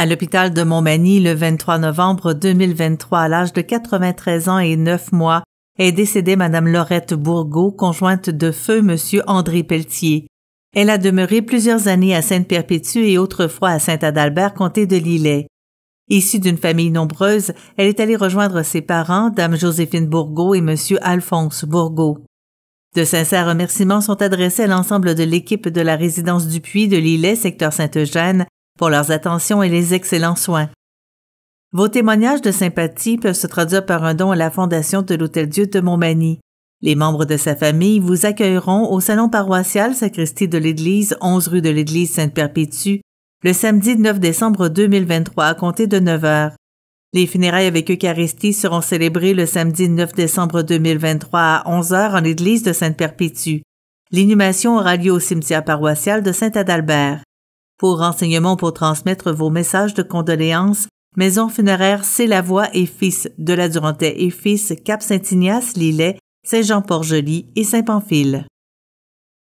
À l'hôpital de Montmagny, le 23 novembre 2023, à l'âge de 93 ans et 9 mois, est décédée Madame Laurette Bourgault, conjointe de feu Monsieur André Pelletier. Elle a demeuré plusieurs années à Sainte-Perpétue et autrefois à Saint-Adalbert, comté de Lillet. Issue d'une famille nombreuse, elle est allée rejoindre ses parents, Dame Joséphine Bourgault et Monsieur Alphonse Bourgault. De sincères remerciements sont adressés à l'ensemble de l'équipe de la résidence du Puy de Lillet, secteur saint eugène pour leurs attentions et les excellents soins. Vos témoignages de sympathie peuvent se traduire par un don à la Fondation de l'Hôtel Dieu de Montmagny. Les membres de sa famille vous accueilleront au Salon paroissial sacristie de l'Église, 11 rue de l'Église Sainte-Perpétue, le samedi 9 décembre 2023 à compter de 9 heures. Les funérailles avec Eucharistie seront célébrées le samedi 9 décembre 2023 à 11 heures en Église de Sainte-Perpétue. L'inhumation aura lieu au cimetière paroissial de Saint-Adalbert. Pour renseignements pour transmettre vos messages de condoléances, Maison funéraire C'est la Voix et Fils de la Durantais et Fils Cap-Saint-Ignace, Lillet, Saint-Jean-Port-Joli et Saint-Pamphile.